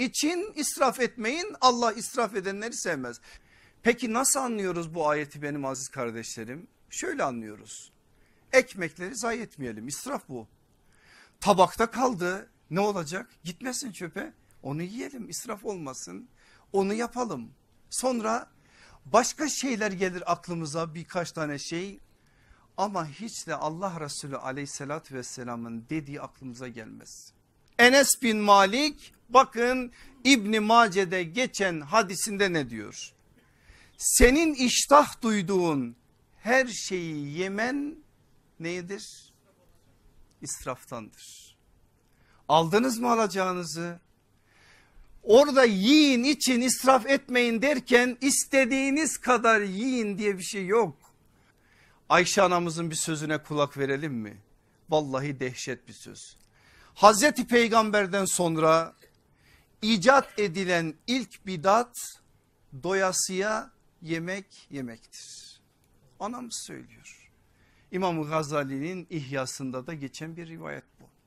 için israf etmeyin Allah israf edenleri sevmez. Peki nasıl anlıyoruz bu ayeti benim aziz kardeşlerim? Şöyle anlıyoruz. Ekmekleri zayi etmeyelim israf bu. Tabakta kaldı ne olacak? Gitmesin çöpe onu yiyelim israf olmasın onu yapalım. Sonra başka şeyler gelir aklımıza birkaç tane şey ama hiç de Allah Resulü aleyhissalatü vesselamın dediği aklımıza gelmez. Enes bin Malik Bakın İbni Mace'de geçen hadisinde ne diyor? Senin iştah duyduğun her şeyi yemen neyidir? İsraftandır. Aldınız mı alacağınızı? Orada yiyin için israf etmeyin derken istediğiniz kadar yiyin diye bir şey yok. Ayşe anamızın bir sözüne kulak verelim mi? Vallahi dehşet bir söz. Hazreti peygamberden sonra icat edilen ilk bidat doyasıya yemek yemektir. Anam söylüyor. İmam Gazali'nin ihyasında da geçen bir rivayet bu.